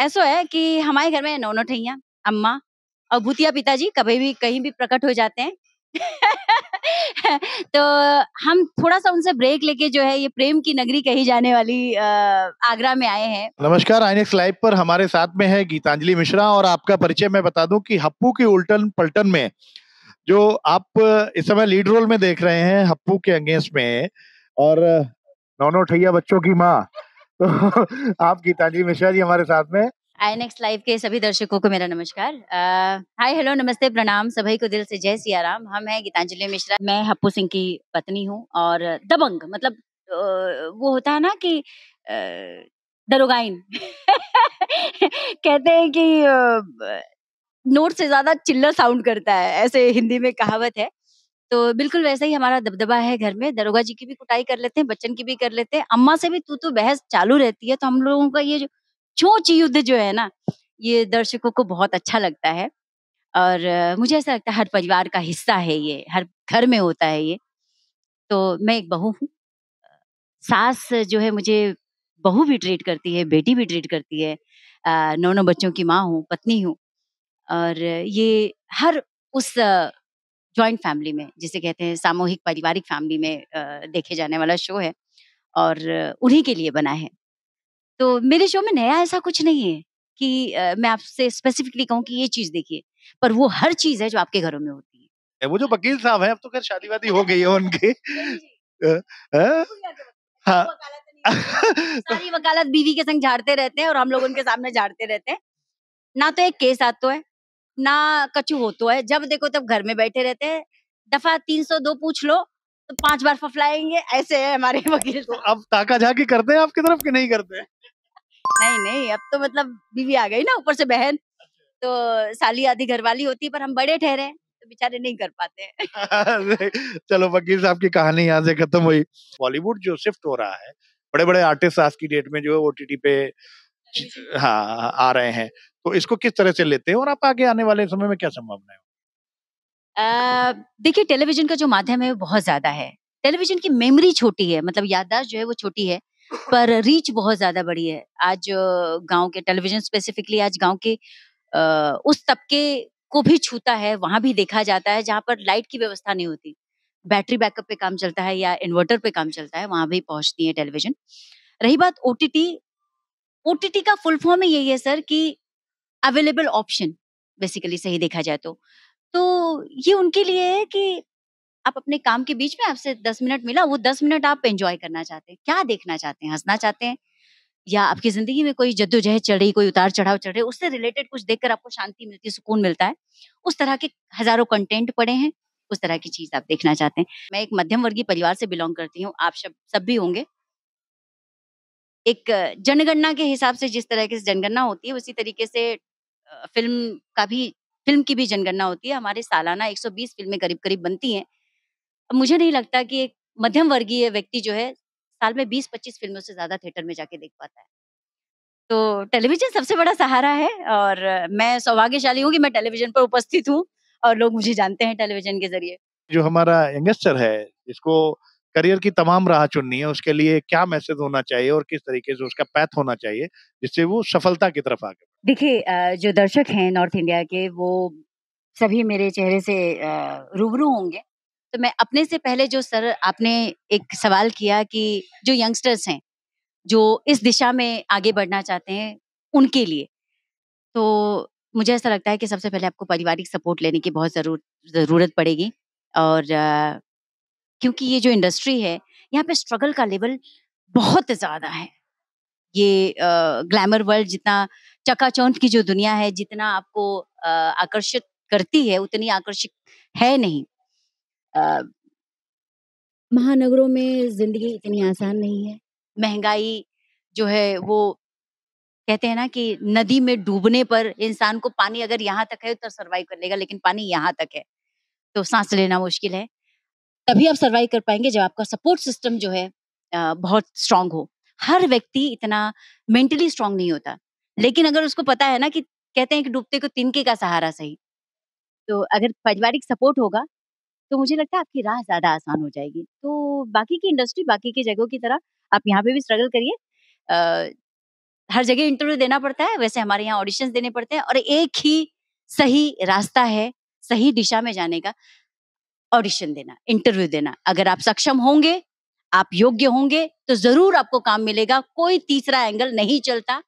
ऐसा है कि हमारे घर में नौ ठैया अम्मा और भूतिया पिताजी कभी भी कहीं भी प्रकट हो जाते हैं तो हम थोड़ा सा उनसे ब्रेक लेके जो है ये प्रेम की नगरी कही जाने वाली आगरा में आए हैं नमस्कार आइनेक्स लाइव पर हमारे साथ में है गीतांजलि मिश्रा और आपका परिचय मैं बता दूं कि हप्पू की उल्टन पलटन में जो आप इस समय लीड रोल में देख रहे हैं हप्पू के अगेंस्ट में और नौ ठैया बच्चों की माँ तो आप गीतांजलि मिश्रा जी हमारे साथ में आई नेक्स्ट लाइव के सभी दर्शकों को मेरा नमस्कार हाय हेलो नमस्ते प्रणाम सभी को दिल से जय राम हम है गीतांजलि मिश्रा मैं हप्पू सिंह की पत्नी हूँ और दबंग मतलब वो होता है ना कि दरोगाइन कहते हैं कि नोट से ज्यादा चिल्ला साउंड करता है ऐसे हिंदी में कहावत है तो बिल्कुल वैसा ही हमारा दबदबा है घर में दरोगा जी की भी कुटाई कर लेते हैं बच्चन की भी कर लेते हैं अम्मा से भी तू तो बहस चालू रहती है तो हम लोगों का ये जो चोच युद्ध जो है ना ये दर्शकों को बहुत अच्छा लगता है और मुझे ऐसा लगता है हर परिवार का हिस्सा है ये हर घर में होता है ये तो मैं एक बहू हूँ सास जो है मुझे बहू भी ट्रीट करती है बेटी भी ट्रीट करती है नौ नौ बच्चों की माँ हूँ पत्नी हूँ और ये हर उस ज्वाइंट फैमिली में जिसे कहते हैं सामूहिक पारिवारिक फैमिली में देखे जाने वाला शो है और उन्हीं के लिए बना है तो मेरे शो में नया ऐसा कुछ नहीं है कि मैं आपसे स्पेसिफिकली कहूँ कि ये चीज देखिए पर वो हर चीज है जो आपके घरों में होती है वो जो वकील साहब है अब तो खैर शादी वादी हो गई है उनकी हाँ। सारी वकालत बीवी के संग झाड़ते रहते हैं और हम लोग उनके सामने झाड़ते रहते हैं ना तो एक केस आता है ना कछु होतो है जब देखो तब घर में बैठे रहते हैं दफा तीन सौ दो पूछ लो तो पांच बार फफलाएंगे ऐसे है हमारे तो वकील तो अब ताका झाकी करते हैं आपकी तरफ की नहीं करते नहीं नहीं अब तो मतलब बीवी आ गई ना ऊपर से बहन अच्छा। तो साली आधी घरवाली होती है पर हम बड़े ठहरे तो बेचारे नहीं कर पाते चलो वकील साहब की कहानी यहाँ से खत्म हुई बॉलीवुड जो शिफ्ट हो रहा है बड़े बड़े आर्टिस्ट आज की डेट में जो है ओ पे हाँ, हाँ आ रहे हैं तो इसको किस तरह से लेते हैं और आप आगे आने वाले समय में क्या संभावना है देखिए टेलीविजन का जो माध्यम है वो बहुत ज्यादा है टेलीविजन की मेमोरी छोटी है मतलब याददाश्त जो है वो छोटी है पर रीच बहुत ज्यादा बड़ी है आज गांव के टेलीविजन स्पेसिफिकली आज गांव के आ, उस तबके को भी छूता है वहां भी देखा जाता है जहां पर लाइट की व्यवस्था नहीं होती बैटरी बैकअप पे काम चलता है या इन्वर्टर पे काम चलता है वहां भी पहुंचती है टेलीविजन रही बात ओ टी का फुल फॉर्म यही है सर कि अवेलेबल ऑप्शन बेसिकली सही देखा जाए तो तो ये उनके लिए है कि आप अपने काम के बीच में आपसे दस मिनट मिला वो दस मिनट आप एंजॉय करना चाहते हैं क्या देखना चाहते हैं हंसना चाहते हैं या आपकी जिंदगी में कोई जद्दोजहद चढ़ रही कोई उतार चढ़ाव चढ़ रहे उससे रिलेटेड कुछ देखकर आपको शांति मिलती सुकून मिलता है उस तरह के हजारों कंटेंट पड़े हैं उस तरह की चीज आप देखना चाहते हैं मैं एक मध्यम वर्गीय परिवार से बिलोंग करती हूँ आप सब सब भी होंगे एक जनगणना के हिसाब से जिस तरह की जनगणना होती है उसी तरीके से फिल्म का भी फिल्म की भी जनगणना होती है हमारे सालाना 120 फिल्में करीब करीब बनती हैं मुझे नहीं लगता कि एक मध्यम वर्गीय व्यक्ति जो है साल में 20-25 फिल्मों से ज़्यादा थिएटर में जाके देख पाता है तो टेलीविजन सबसे बड़ा सहारा है और मैं सौभाग्यशाली हूँ कि मैं टेलीविजन पर उपस्थित हूँ और लोग मुझे जानते हैं टेलीविजन के जरिए जो हमारा यंगस्टर है इसको करियर की तमाम राह चुननी है उसके लिए क्या मैसेज होना चाहिए और किस तरीके से उसका पैथ होना चाहिए जिससे वो सफलता की तरफ आगे देखिए जो दर्शक हैं नॉर्थ इंडिया के वो सभी मेरे चेहरे से रूबरू होंगे तो मैं अपने से पहले जो सर आपने एक सवाल किया कि जो यंगस्टर्स हैं जो इस दिशा में आगे बढ़ना चाहते हैं उनके लिए तो मुझे ऐसा लगता है कि सबसे पहले आपको पारिवारिक सपोर्ट लेने की बहुत ज़रूर ज़रूरत पड़ेगी और क्योंकि ये जो इंडस्ट्री है यहाँ पे स्ट्रगल का लेवल बहुत ज़्यादा है ये ग्लैमर वर्ल्ड जितना चकाचौंध की जो दुनिया है जितना आपको आकर्षित करती है उतनी आकर्षित है नहीं महानगरों में जिंदगी इतनी आसान नहीं है महंगाई जो है वो कहते हैं ना कि नदी में डूबने पर इंसान को पानी अगर यहाँ तक है तो सर्वाइव कर लेगा लेकिन पानी यहाँ तक है तो सांस लेना मुश्किल है तभी आप सर्वाइव कर पाएंगे जब आपका सपोर्ट सिस्टम जो है बहुत स्ट्रांग हो हर व्यक्ति इतना मेंटली स्ट्रांग नहीं होता लेकिन अगर उसको पता है ना कि कहते हैं कि डूबते को तिनके का सहारा सही तो अगर पारिवारिक सपोर्ट होगा तो मुझे लगता है आपकी राह ज्यादा आसान हो जाएगी तो बाकी की इंडस्ट्री बाकी की जगहों की तरह आप यहाँ पे भी स्ट्रगल करिए हर जगह इंटरव्यू देना पड़ता है वैसे हमारे यहाँ ऑडिशन देने पड़ते हैं और एक ही सही रास्ता है सही दिशा में जाने का ऑडिशन देना इंटरव्यू देना अगर आप सक्षम होंगे आप योग्य होंगे तो जरूर आपको काम मिलेगा कोई तीसरा एंगल नहीं चलता